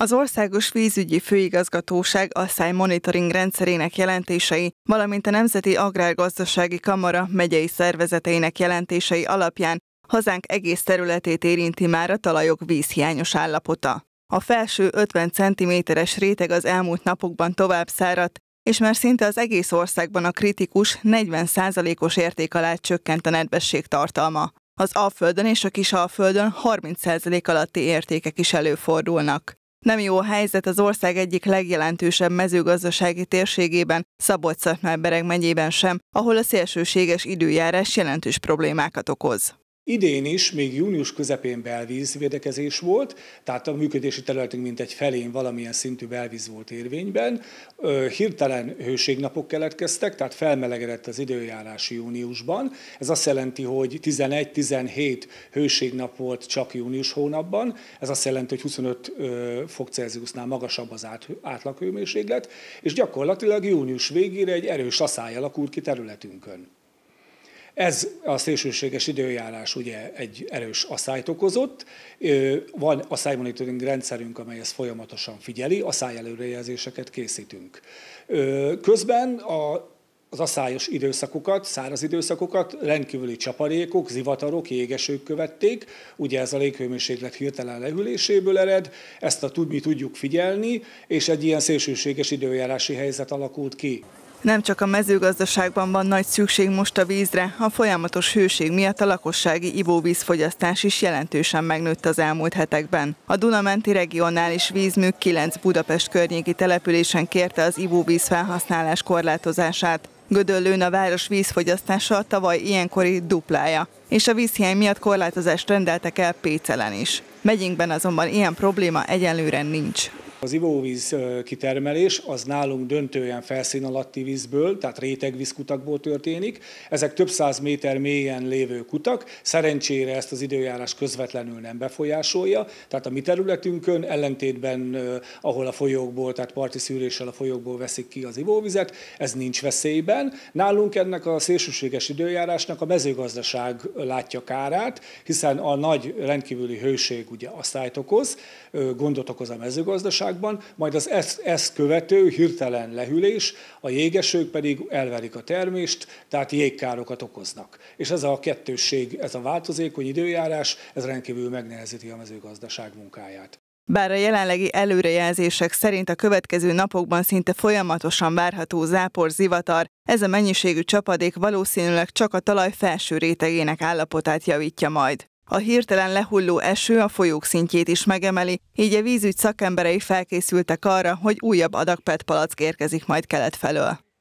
Az Országos Vízügyi Főigazgatóság asszály monitoring rendszerének jelentései, valamint a Nemzeti Agrárgazdasági Kamara megyei szervezeteinek jelentései alapján hazánk egész területét érinti már a talajok vízhiányos állapota. A felső 50 cm-es réteg az elmúlt napokban tovább száradt, és már szinte az egész országban a kritikus 40%-os érték alá csökkent a nedvesség tartalma. Az Alföldön és a Kisalföldön 30% alatti értékek is előfordulnak. Nem jó helyzet az ország egyik legjelentősebb mezőgazdasági térségében, szabolcs szatmár megyében sem, ahol a szélsőséges időjárás jelentős problémákat okoz. Idén is, még június közepén belvízvédekezés volt, tehát a működési területünk mintegy felén valamilyen szintű belvíz volt érvényben. Hirtelen hőségnapok keletkeztek, tehát felmelegedett az időjárás júniusban. Ez azt jelenti, hogy 11-17 hőségnap volt csak június hónapban, ez azt jelenti, hogy 25 fok Celsiusnál magasabb az átlaghőmérséklet, és gyakorlatilag június végére egy erős asszály alakult ki területünkön. Ez a szélsőséges időjárás ugye egy erős asszályt okozott. Van a monitoring rendszerünk, amely ezt folyamatosan figyeli, asszály előrejelzéseket készítünk. Közben a az asszályos időszakokat, száraz időszakokat rendkívüli csapadékok, zivatarok, jégesők követték. Ugye ez a léghőmérséklet hirtelen lehűléséből ered, ezt a tudni tudjuk figyelni, és egy ilyen szélsőséges időjárási helyzet alakult ki. Nem csak a mezőgazdaságban van nagy szükség most a vízre, a folyamatos hőség miatt a lakossági ivóvízfogyasztás is jelentősen megnőtt az elmúlt hetekben. A Dunamenti regionális vízmű 9 Budapest környéki településen kérte az ivóvíz felhasználás korlátozását. Gödöllőn a város vízfogyasztása a tavaly ilyenkori duplája, és a vízhiány miatt korlátozást rendeltek el Pécelen is. Megyinkben azonban ilyen probléma egyenlőre nincs. Az ivóvíz kitermelés az nálunk döntően felszín alatti vízből, tehát rétegvízkutakból történik. Ezek több száz méter mélyen lévő kutak, szerencsére ezt az időjárás közvetlenül nem befolyásolja, tehát a mi területünkön ellentétben, ahol a folyókból, tehát parti szűréssel a folyókból veszik ki az ivóvizet, ez nincs veszélyben. Nálunk ennek a szélsőséges időjárásnak a mezőgazdaság látja kárát, hiszen a nagy rendkívüli hőség ugye azt okoz, gondot okoz a mezőgazdaság, válságban, majd az ezt, ezt követő hirtelen lehűlés, a jégesők pedig elverik a termést, tehát jégkárokat okoznak. És ez a kettősség, ez a változékony időjárás, ez rendkívül megnehezíti a mezőgazdaság munkáját. Bár a jelenlegi előrejelzések szerint a következő napokban szinte folyamatosan várható zápor zivatar, ez a mennyiségű csapadék valószínűleg csak a talaj felső rétegének állapotát javítja majd. A hirtelen lehulló eső a folyók szintjét is megemeli, így a vízügy szakemberei felkészültek arra, hogy újabb adag palack érkezik majd kelet felől.